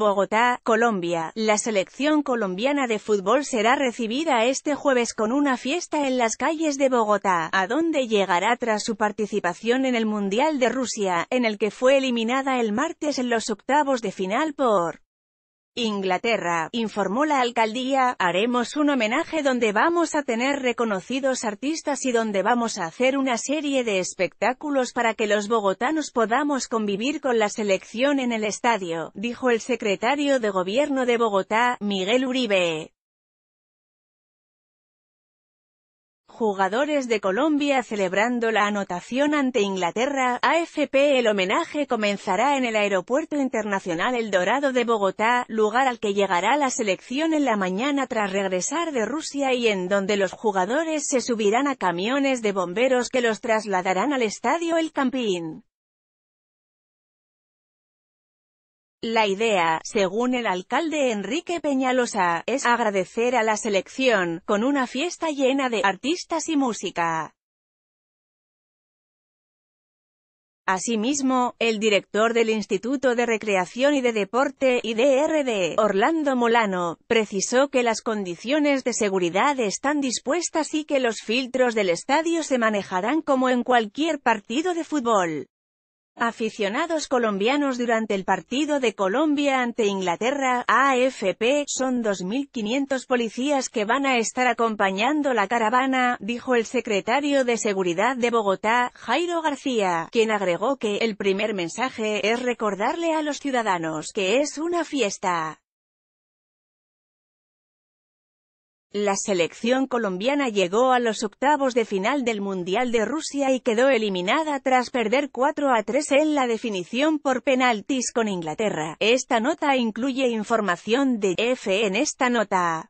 Bogotá, Colombia. La selección colombiana de fútbol será recibida este jueves con una fiesta en las calles de Bogotá, a donde llegará tras su participación en el Mundial de Rusia, en el que fue eliminada el martes en los octavos de final por Inglaterra, informó la alcaldía, haremos un homenaje donde vamos a tener reconocidos artistas y donde vamos a hacer una serie de espectáculos para que los bogotanos podamos convivir con la selección en el estadio, dijo el secretario de Gobierno de Bogotá, Miguel Uribe. jugadores de Colombia celebrando la anotación ante Inglaterra, AFP El homenaje comenzará en el Aeropuerto Internacional El Dorado de Bogotá, lugar al que llegará la selección en la mañana tras regresar de Rusia y en donde los jugadores se subirán a camiones de bomberos que los trasladarán al estadio El Campín. La idea, según el alcalde Enrique Peñalosa, es agradecer a la selección, con una fiesta llena de artistas y música. Asimismo, el director del Instituto de Recreación y de Deporte, IDRD, Orlando Molano, precisó que las condiciones de seguridad están dispuestas y que los filtros del estadio se manejarán como en cualquier partido de fútbol. Aficionados colombianos durante el partido de Colombia ante Inglaterra, AFP, son 2.500 policías que van a estar acompañando la caravana, dijo el secretario de Seguridad de Bogotá, Jairo García, quien agregó que, el primer mensaje, es recordarle a los ciudadanos que es una fiesta. La selección colombiana llegó a los octavos de final del Mundial de Rusia y quedó eliminada tras perder 4 a 3 en la definición por penaltis con Inglaterra. Esta nota incluye información de F en esta nota.